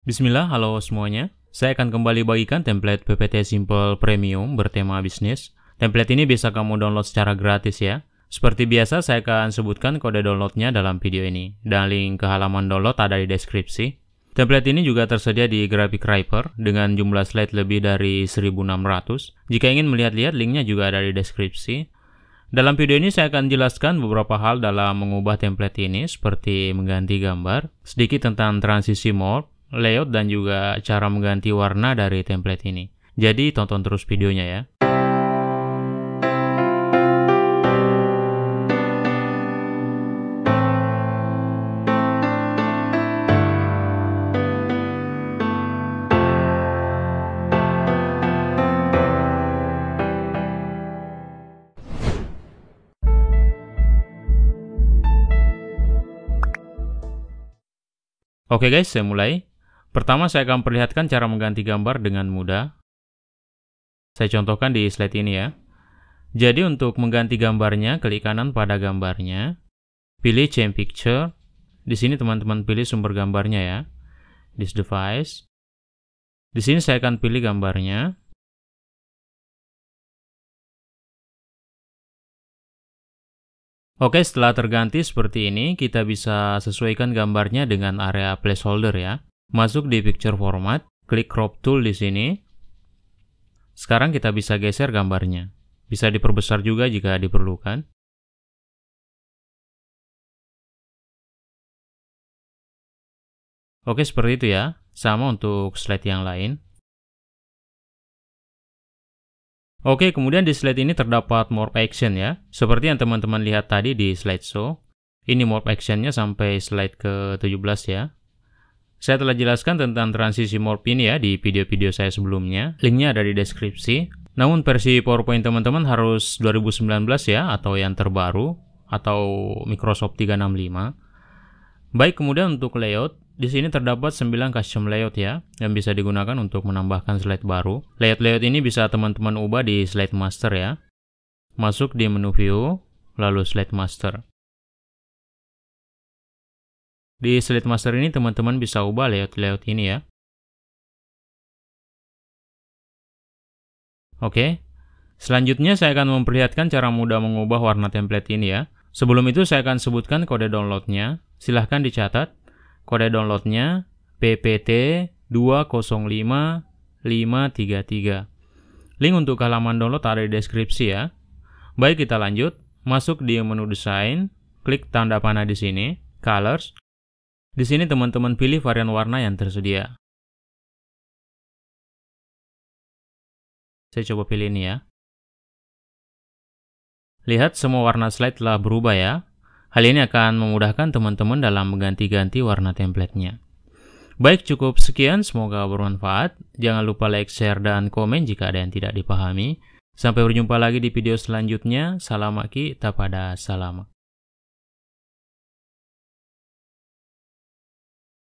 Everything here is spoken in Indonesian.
Bismillah, halo semuanya. Saya akan kembali bagikan template PPT Simple Premium bertema bisnis. Template ini bisa kamu download secara gratis ya. Seperti biasa, saya akan sebutkan kode downloadnya dalam video ini. Dan link ke halaman download ada di deskripsi. Template ini juga tersedia di Graphic Riper dengan jumlah slide lebih dari 1600. Jika ingin melihat-lihat, linknya juga ada di deskripsi. Dalam video ini saya akan jelaskan beberapa hal dalam mengubah template ini seperti mengganti gambar, sedikit tentang transisi mode, layout dan juga cara mengganti warna dari template ini. Jadi tonton terus videonya ya. Oke guys, saya mulai. Pertama, saya akan perlihatkan cara mengganti gambar dengan mudah. Saya contohkan di slide ini ya. Jadi untuk mengganti gambarnya, klik kanan pada gambarnya, pilih Change Picture. Di sini teman-teman pilih sumber gambarnya ya. This device. Di sini saya akan pilih gambarnya. Oke, setelah terganti seperti ini, kita bisa sesuaikan gambarnya dengan area placeholder ya. Masuk di picture format, klik crop tool di sini. Sekarang kita bisa geser gambarnya. Bisa diperbesar juga jika diperlukan. Oke, seperti itu ya. Sama untuk slide yang lain. Oke, kemudian di slide ini terdapat morph action ya. Seperti yang teman-teman lihat tadi di slide show. Ini morph actionnya sampai slide ke-17 ya. Saya telah jelaskan tentang transisi morfin ya di video-video saya sebelumnya. Linknya ada di deskripsi. Namun versi PowerPoint teman-teman harus 2019 ya atau yang terbaru atau Microsoft 365. Baik, kemudian untuk layout, di sini terdapat 9 custom layout ya yang bisa digunakan untuk menambahkan slide baru. Layout-layout ini bisa teman-teman ubah di slide master ya. Masuk di menu view, lalu slide master. Di Slide Master ini teman-teman bisa ubah layout-layout ini ya. Oke. Selanjutnya saya akan memperlihatkan cara mudah mengubah warna template ini ya. Sebelum itu saya akan sebutkan kode downloadnya. Silahkan dicatat. Kode downloadnya PPT 205533. Link untuk halaman download ada di deskripsi ya. Baik kita lanjut. Masuk di menu desain. Klik tanda panah di sini. Colors. Di sini teman-teman pilih varian warna yang tersedia. Saya coba pilih ini ya. Lihat semua warna slide telah berubah ya. Hal ini akan memudahkan teman-teman dalam mengganti-ganti warna templatenya. Baik, cukup sekian. Semoga bermanfaat. Jangan lupa like, share, dan komen jika ada yang tidak dipahami. Sampai berjumpa lagi di video selanjutnya. Salam Aki, tak pada salam.